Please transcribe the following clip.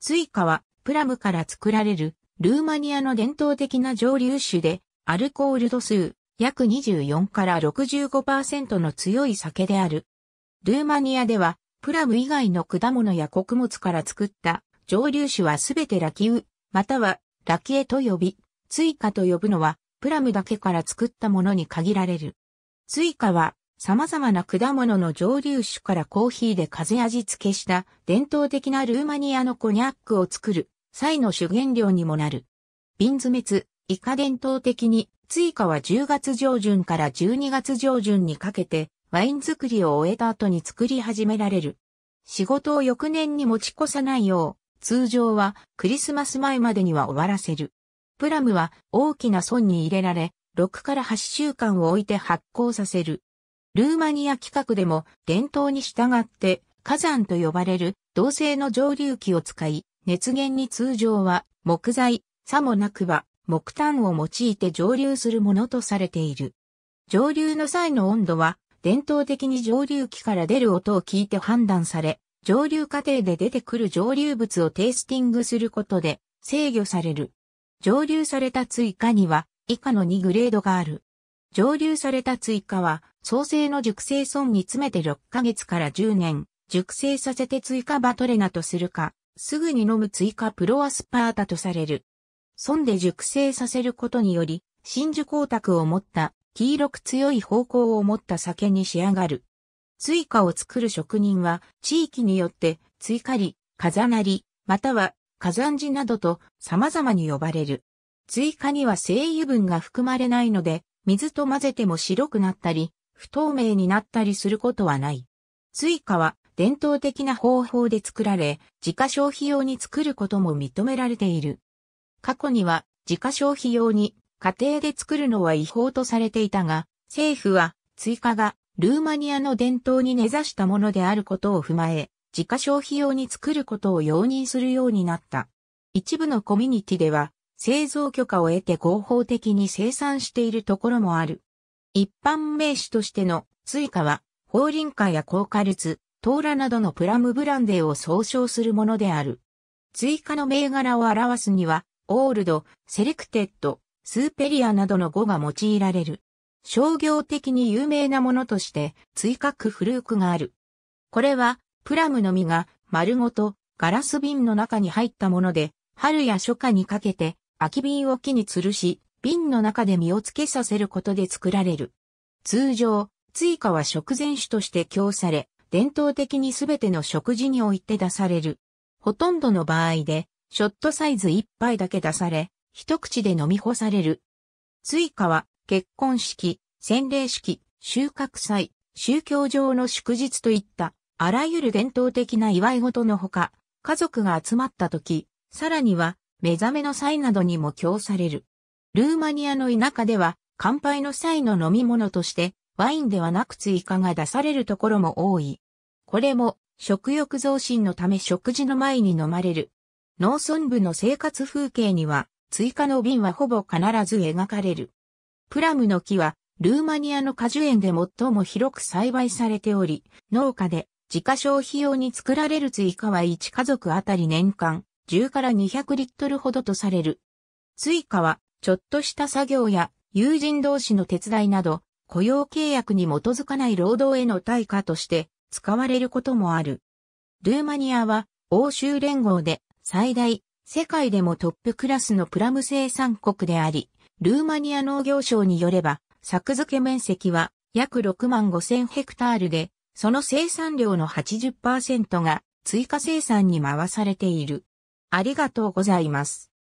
スイカはプラムから作られるルーマニアの伝統的な蒸留酒でアルコール度数約24から65%の強い酒である。ルーマニアではプラム以外の果物や穀物から作った蒸留酒はすべてラキウ、またはラキエと呼び、スイカと呼ぶのはプラムだけから作ったものに限られる。スイカは様々な果物の蒸留酒からコーヒーで風味付けした伝統的なルーマニアのコニャックを作る際の主原料にもなる。瓶詰滅、以下伝統的に、追加は10月上旬から12月上旬にかけて、ワイン作りを終えた後に作り始められる。仕事を翌年に持ち越さないよう、通常はクリスマス前までには終わらせる。プラムは大きな損に入れられ、6から8週間を置いて発酵させる。ルーマニア規格でも伝統に従って火山と呼ばれる銅製の蒸留器を使い、熱源に通常は木材、さもなくば木炭を用いて蒸留するものとされている。蒸留の際の温度は伝統的に蒸留器から出る音を聞いて判断され、蒸留過程で出てくる蒸留物をテイスティングすることで制御される。蒸留された追加には以下の2グレードがある。蒸留された追加は、創生の熟成損に詰めて6ヶ月から10年、熟成させて追加バトレナとするか、すぐに飲む追加プロアスパータとされる。損で熟成させることにより、真珠光沢を持った黄色く強い方向を持った酒に仕上がる。追加を作る職人は地域によって追加り、風なり、または火山寺などと様々に呼ばれる。追加には精油分が含まれないので水と混ぜても白くなったり、不透明になったりすることはない。追加は伝統的な方法で作られ、自家消費用に作ることも認められている。過去には自家消費用に家庭で作るのは違法とされていたが、政府は追加がルーマニアの伝統に根ざしたものであることを踏まえ、自家消費用に作ることを容認するようになった。一部のコミュニティでは、製造許可を得て合法的に生産しているところもある。一般名詞としての追加は、法輪化や高カルツ、トーラなどのプラムブランデーを総称するものである。追加の銘柄を表すには、オールド、セレクテッド、スーペリアなどの語が用いられる。商業的に有名なものとして、追加区フルークがある。これは、プラムの実が丸ごとガラス瓶の中に入ったもので、春や初夏にかけて空き瓶を木に吊るし、瓶の中で実をつけさせることで作られる。通常、追加は食前酒として供され、伝統的にすべての食事において出される。ほとんどの場合で、ショットサイズ一杯だけ出され、一口で飲み干される。追加は、結婚式、洗礼式、収穫祭、宗教上の祝日といった、あらゆる伝統的な祝い事のほか、家族が集まった時、さらには、目覚めの際などにも供される。ルーマニアの田舎では、乾杯の際の飲み物として、ワインではなく追加が出されるところも多い。これも、食欲増進のため食事の前に飲まれる。農村部の生活風景には、追加の瓶はほぼ必ず描かれる。プラムの木は、ルーマニアの果樹園で最も広く栽培されており、農家で自家消費用に作られる追加は1家族あたり年間10から200リットルほどとされる。追加は、ちょっとした作業や友人同士の手伝いなど、雇用契約に基づかない労働への対価として使われることもある。ルーマニアは欧州連合で最大、世界でもトップクラスのプラム生産国であり、ルーマニア農業省によれば、作付け面積は約6万5千ヘクタールで、その生産量の80%が追加生産に回されている。ありがとうございます。